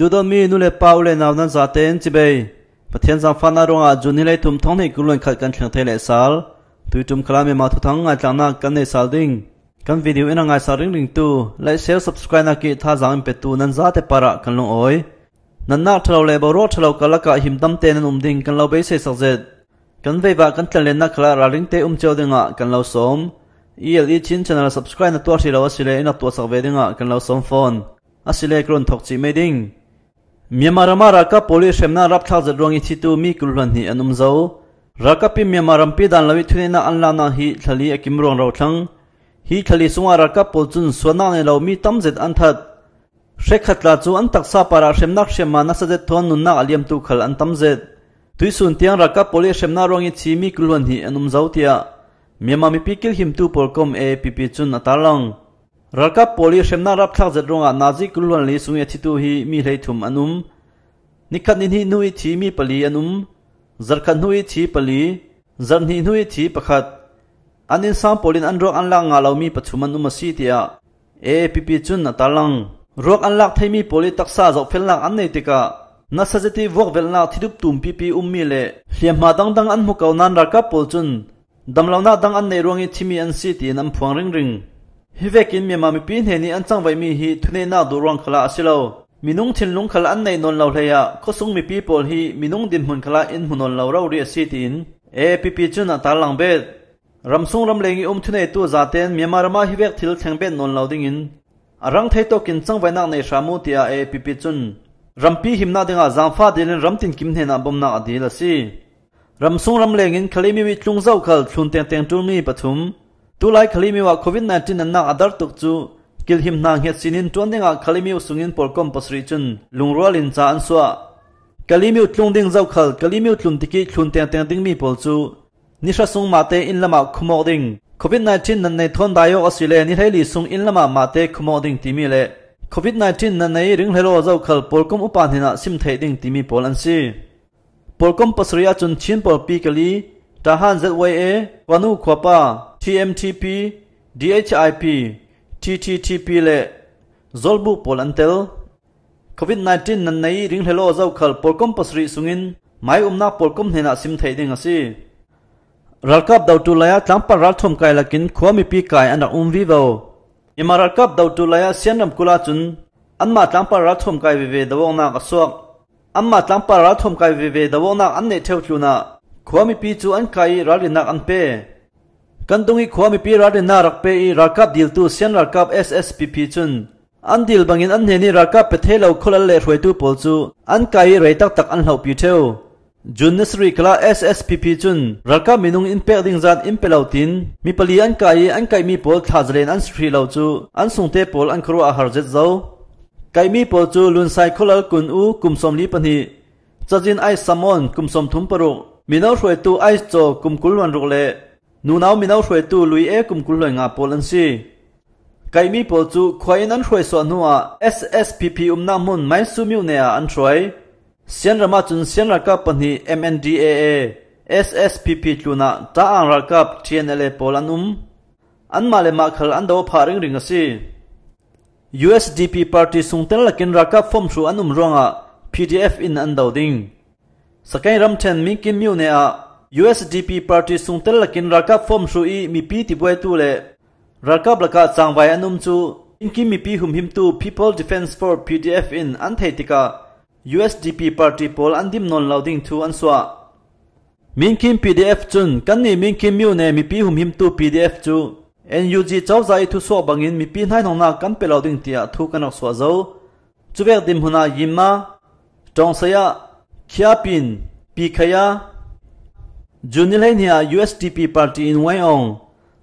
ดูดมีนุเลปาวเลนาวนั้นซาเตนจิเบยประเทศสังฟานารงอาจุนิเลทุมท้องในกลุ่นขัดกันเชิงเทเลสาลตุยจุมคลาเมมาทุทั้งอาจางนากันในซาดิงกันวิดีโอเอ็นงายซาริงริงตูและเซลสับสไครนักกีท่าจังเป็นตูนั้นซาเตปาระกันลงโอยนันนักเทลเลบรอเทลกัลกะหิมตั้มเตนันอุมดิงกันเราเบสเซสักเซดกันเววากันเทเลนักคลาราริงเตอุมเจ้าดิงะกันเราสมอีเอลีชินชนะ subscribe นัตัวสิเราสิเลนัตัวสักเวดิงะกันเราสมฟอนอสิเลกลุ่นถกจีไม่ดิ้ง Mimaramaraka poleemna rapthaze drongi chitu mikulwanhi anum zau rakapi mimarampi dan lawi thunena anlana hi thali ekimrong rothang hi thali sunga rakap pozun swana ne law mi tamzet anthat shekhatla chu antaksa para shemnak shema nasade thon nunna aliam tu khal antamzet tuisun tiang rakap poleemna rongi chi mikulwanhi anum zau tia mimami pikil himtu polkom a e pp chun atalang รักับโปลีเชมนารับทักจัดรงอานาจิกลวนลีสุงยาทิตูฮีมีเลยถุมอนุมนิคันนินีนุยทีมีปลีอนุมจรคันนุยทีปลีจรนีนุยทีปะขัดอันนินสามโปลินอันรกอันลังงาลามีปัจุมันุมสีติยาเอพีพีจุนนตาลังรกอันล hivekin mi mami pin he ni anchang mi hi thune na do rong khala asilo minung Thinlung lung khala an nei non lo leya kosung mi people hi minung din mun khala in munon lo ro ri si tin app e, chu na talang be ramsung ram lengi um thune tu za ten mi ma hivek thil theng non lo ding in arang thei to kin chang vai na nei shamu ti a app e, chun rampi himna dinga zafa delen ramtin kimne na bomna adila si ramsung ram lengin khali mi chungzau khal thun Teng te tu mi pathum tu lai khalimi wa covid 19 an na adar tuk chu kilhim na nge sinin tuan denga khalimi sungin polkom pasri chun lungrol in cha an suwa kalimi utlung ding zau khal kalimi utlun tiki thlun te te ding mi pol chu nisha sung mate in lama khumo ding covid 19 nan nei thon dayo asile ni thaili sung in lama mate khumo ding timi le covid 19 nan nei ring helo zau khal polkom upan hina sim thei ding timi pol an si polkom pasriya chun chin pol pi kali tahan zet wai e wanu khwapa TMTP DHIP TTTP le zolbu pol antel COVID-19 nan nei ring helo zau khal pol compulsory sungin mai umna pol hena sim thei ding asi ral cup dau tu laya tlampa ral thom kai lakin khomi pi kai ana um vi vo ima ral cup dau tu laya sianam kula chun anma tlampa ral thom kai ve ve dawong na ka suak amma tlampa ral thom kai ve ve dawong na an ne theu chuna khomi pi chu an kai ral rinak an pe กันตุงอีความีปีรัดนารักเปอีรักกับดีลตูเซียนรักกับเเออสสพีพีจุนอันดีลบางอินอันเฮนีรักกับเปเทลเอาคนละเล่ถวยตูปอลจูอันไกไรตักตักอันเหล่าปีเทวจุนนสรีกลาเเออสสพีพีจุนรักกับมินุงอินเปกดิงจัดอินเปลาตินมีปลีอันไกอันไกมีปอลทาจเรนอันสรีเหลาจูอันส่งเตปอลอันครัวอาหารเจ็ดเจ้าไกมีปอลจูลุนไซคนละกุนอูกุมสมลีปนีจัดจินไอซัมมอนกุมสมทุมปรุมีนเอาถวยตูไอจกุมกุลวันรุกเล่นูนาวมินาวช่วยตูลุยเอกุมกุลงาปอลันซีไกมีปอจูควายนันช่วยสวนัว SSPP อุมนามุนไม่ซูมิวเนียอันช่วยเซียนรามาจุนเซียนรักกับปนี MNDAA SSPP จุนาตาอังรักกับ TNL ปอลันอุมอันมาเลมาขลอันดาวพาริงริงซี USDP party sungten lakin raka form thru anum ronga PDF in an dawding sakai ram then mi kim miu ne a USDP party sung tel lakin ralkap form hru i mi pi ti boi tu le ralkap laka changwai anum chu inki mi pi hum him tu People Defense for PDF in an thei tika USDP party pol an dim non loading tu an swa min kim PDF chun kan ni min kim miu ne mi pi hum him tu PDF chu NUG chau zai thu so bangin mi pi nai nong na kan pe loading tia thu kanok swa zo chuwek dim huna yimma tong saya khiapin pi khaya Junilhen hia USDP party in Wayong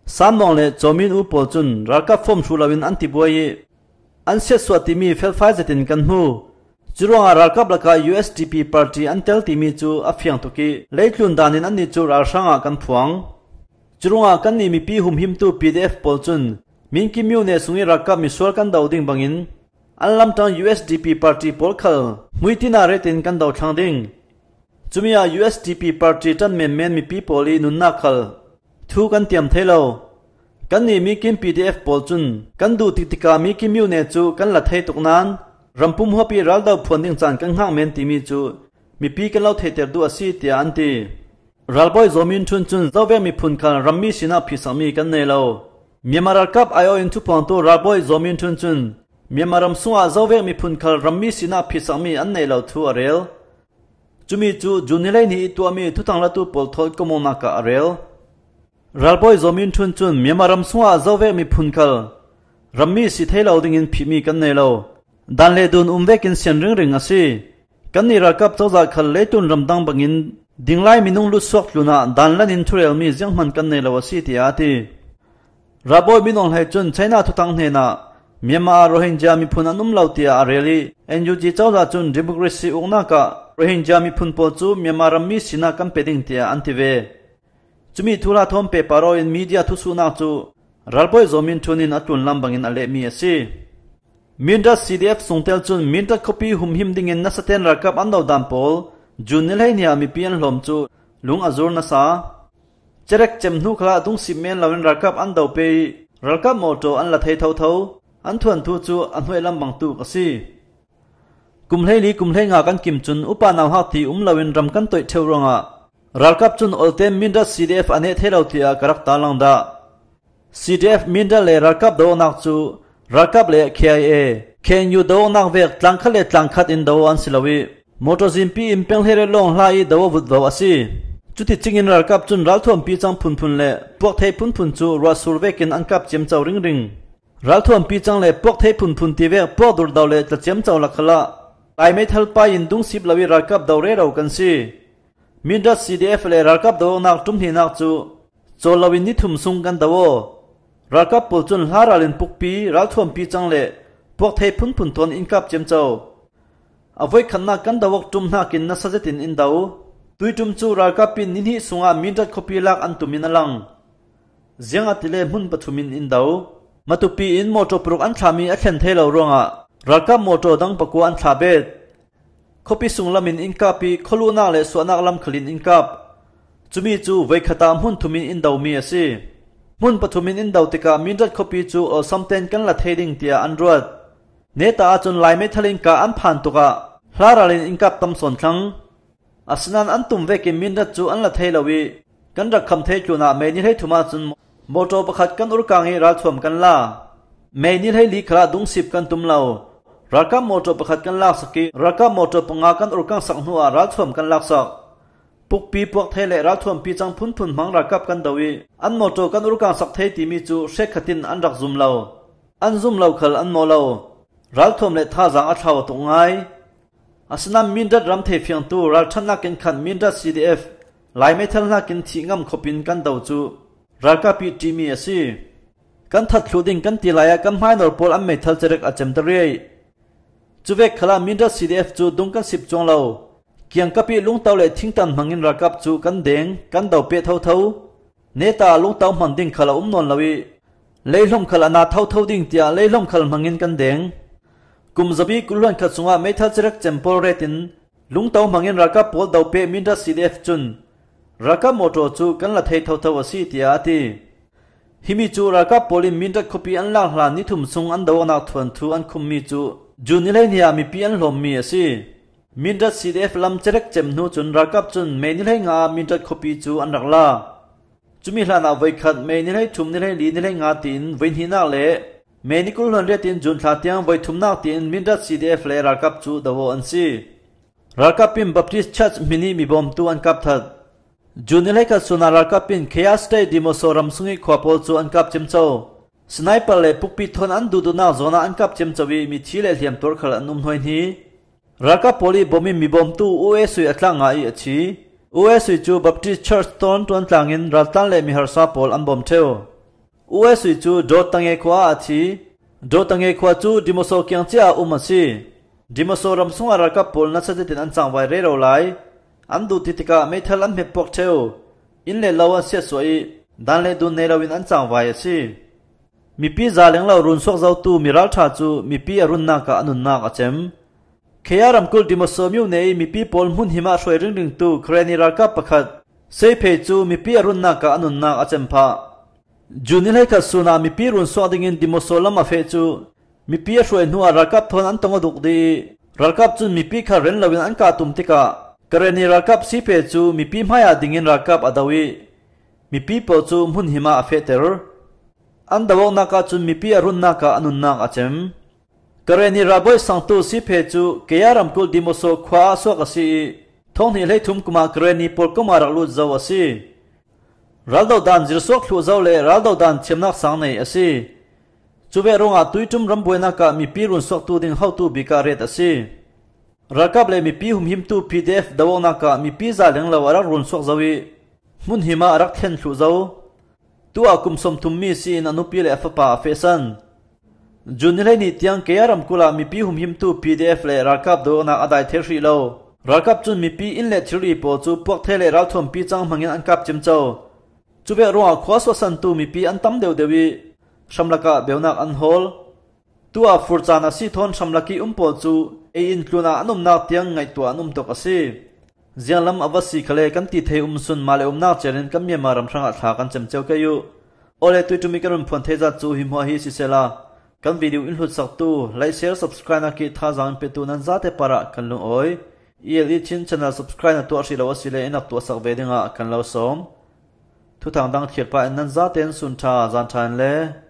Samong le chomin u pol chun raka form chulawin anti boye an se swati mi fel fai zetin kan hu churonga raka blaka USDP party an tel ti mi chu a phiang toki leitlun danin an ni chu rar sanga kan phuang churonga kan ni mi pi hum him tu PDF pol chun min ki miu ne sungi raka mi swal kan dau ding bangin an lam tang USDP party pol khal muitina retin kan dau thang ding zu mir USDP Party dann mir men mi people in un nakal thu kan tiam thelo kan ni mi kim PDF bol chun kan du ti ti ka mi kim yu ne chu kan la thai tuk nan rampum ho pi ral da phon ding chan kan hang men ti mi chu mi pi kan lo the ter du asi ti an ti ral boy zomin chun chun zo ve mi phun kan ram mi sina phi sa mi kan ne lo Myanmar Cup ayo in tu pon to ral boy zomin chun chun Myanmar am suwa zo ve mi phun kan ram mi sina phi sa mi an ne lo thu a rel chú mi chú chú ni lấy tu mi thu tăng là tu bồi thôi có mong nạc cả rel ral boy zomin chun chun mi mà ram sung zau ve mi phun kal ram mi si thấy lâu đình in phi mi cần này lâu dan le dun um ve kin sen ring ring asi kan ni ra kap chau za khal le tun ram dang bangin ding lai mi nung lu sok luna dan lan in thurel mi jang man kan nei lawa si ti ati raboi mi nong hai chun china thu tang hne na myanmar rohingya mi phun anum lau ti a reli NUG chau za chun democracy uk na ka Rohingya mi phun po chu Myanmar mi sina kam peding te antive chumi thula thom pe paro in media thu su na chu ralboi zomin thunin atun in ale mi ase minda cdf songtel chun minda copy hum him ding in nasaten rakap andaw dam pol junil hai nia mi pian hlom chu lung azur na sa cherek chem nu khla dung simen lawin rakap andaw pe rakap moto an la thei thau thau an thuan thu chu an hoi lambang tu kasi กุมเฮลีกุมเฮงากันกิมจุนอุปานาวฮาทีอุ้มลาวินรำกันตัวเทวรงารัลกับจุนอลเทมมินดาซีดีเอฟอันเนเทลาวทีอากรับตาลังดาซีดีเอฟมินดาเลรัลกับโดนักจูรัลกับเลเคไอเอเคนยูโดนักเวกตังคะเลตังคัดอินโดอันสิลาวีมอเตอร์ซิมพีอิมเปิลเฮเรลงไลดาววุดวาวสีจุดที่จิงอินรัลกับจุนรัลทวมปีจังพุนพุนเลปวกเทพุนพุนจูรัสูรเวกินอังกับเจมเจ้าริงริงรัลทวมปีจังเลปวกเทพุนพุนตีเวกพวกดูดาวเลจะเจียมเจ้าลักละไอไม่ทัลปายินดุงสิบลวีรักับดาวเรเรากันสิมีดัสซีดีเอฟเลรักับดาวนักจุมหินักจูโจลวินนิทุมซุงกันดาวรักับปุจุนฮาราลินปุกปีรัลทวมปีจังเลพวกเทพพุ่นพุ่นทอนอินกับเจมเจ้าอาไว้ขันนักกันดาวจุมนักินนัสเซตินอินดาวตุยจุมจูรักับปีนินิสุงอามีดัสคปีลักอันตุมินลังเสียงอติเลมุนปทุมินอินดาวมาตุปีอินโมจปรุกอันชามีอัคเคนเทลรวงอ่ะรักกบมอโตดังปะกวอันทาเบดคปิสุงลามินอินกับปีคลุนาเลสวนักลำคลินอินกับจุมีจูไวขตามหุ่นทุมินอินดาวมีสิมุ่นปทุมินอินดาวติกามินรัดคปิจูเอาสัมเทนกันละเทดิงเตียอันรวด เนตาจุนไลเมทลินกาอันผ่านตุกะลาราลินอินกับตำสนทั้งอาสนันอันตุมเวกิมินรัดจูอันละเทลวี กันรักคำเทจูนาเมนิให้ทุมาจุนโมโตประคัดกันอุรกังเ้ราชวมกันลาเมนิให้ลีคราดุงสิบกันตุมเ่ารักกันมอเตอร์ประคัดกันลักสกีรักกันมอเตอร์ปงอากันอุกังสังหัวรักทมกันลักสักปุกปีปวกเทเลรักทมปีจังพุ่นพุ่นมังรักกับกันดาวีอันมอเตอร์กันอุกังสักเทตีมีจูเช็คขัดินอันรักซุ่มเลวอันซุ่มเลวขลอันมอเลวรักทวมเลท่าจังอัชาวตุงไงอาสนามมินดัดรัมเทฟียงตูรักนักินขันมินดัดซีดีเอฟลายไมทัลนักินที่งมขบินกันดาวจูรักกับปีจีมีสิกันทัดชูดิ่งกันตีลายกันไม่หนอร์พอลอันเมทัลเจริกอัจฉริย์ chu ve khala minra cdf chu dungkan sip chong lo kiang kapi lung tau le thing tan mangin ra kap chu kan deng kan dau pe thau thau neta lung tau man ding khala um non lawi leilom khala na thau thau ding tia leilom khal mangin kan deng kum zabi kulwan kha chunga me tha chirak chempol retin lung tau mangin ra kap pol dau pe minra cdf chun raka moto chu kan la thei thau thau asi tia ti himi chu raka polin minra khopi an lang hla ni thum sung an dawana thon thu an khum mi chu จุนนี่เลยเนี่ยมีเปียนลมมีสิมินดัดซีเอฟลำเจรกเจมนูจุนรักับจุนเมนี่เลยงามินดัดคบีจูอันดักลาจุมีหลานาไวขัดเมนี่เลยทุมนี่เลยลีนี่เลยงาตินเวนฮินาเลเมนิกุลนเรตินจุนทาเตียงไวทุมนาตินมินดัดซีเอฟเลรักับจูดาวอันซีรักับพิมบัพติสชัดมินีมีบอมตูอันกับทัดจุนนี่เลยกัดสุนารักับพินเคอาสเตดิโมโซรัมซุงิขวาโปจูอันกับจิมโจ sniper le pukpi thon an du du na zona an kap chem chawi mi thile hliam tor khal anum hnoi ni raka poli bomi mi bom tu us ui atlanga i achi us ui chu baptist church ton ton tlangin ratan le mi harsa pol an bom theo us ui chu do tange khwa achi do tange khwa chu dimoso kyang cha um achi dimoso ram sunga raka pol na chate tin an changwai re ro lai an du titika me thalan me pok theo in le lawa se soi dan le du ne rawin an changwai achi มีปีซาเลงเรารุนสกเจ้าตูมีรัลชาจูมีปีอรุณนากะอนุนากะเจมขยารำกุลดิมสมิวเนมีปีปอลมุนหิมาช่วยรึงดึงตูเครนิรากะปะขัดเซเพจูมีปีอรุณนากะอนุนากะเจมพะจูนิเลกัสุนามีปีรุนสวดิงินดิมสโลมาเฟจูมีปีช่วยนัวรากะทนอันตงดุกดีรากะจูมีปีคารินลวินอันกาตุมติกะเครนิรากะซีเพจูมีปีมายาดิงินรากะอดาวีมีปีปอลจูมุนหิมาอเฟเตอร์ an da wong naka chun mi pi arun naka anun naka achem. Kare ni raboy santo si phe chu kaya ramkul dimo so khwa aso kasi i. Thong ni lhe thum kuma kare ni por kuma raklu zau asi. Raldao dan zir sok lu zau le raldao dan chim nak sang nei asi. Chuwe runga tui chum rambuay naka mi pi run sok tu ding hau tu bika red asi. Rakab le mi pi hum him tu pdf da wong naka mi pi za leng la warak run sok zau i. Mun hima arak ten lu zau. tua kum som thum mi si in anupi le afapa fesan jun le ni tiang ke aram kula mi pi hum him tu pdf le rakap do na adai the ri lo rakap chun mi pi in le thiri po chu pok the le ral thom pi chang mangin an kap chim chau chu be ro khwa so san tu mi pi an tam deu dewi shamlaka beunak an hol tua furchana si thon shamlaki umpol chu e in tluna anum na tiang ngai tua anum to kasi zianglam avasi khale kan ti thei um sun male um na cheren kam me maram thranga tha kan chem cheu kayu ole tu tu mi kan phon the za chu hi mo hi si sela kan video in hlut sak tu like share subscribe na ki tha jang pe tu nan za te para kan lu oi yel i chin channel subscribe na tu ashi lawa sile en ak tu sak ve dinga kan lo som thu thang dang thiet pa nan za ten sun tha zan than le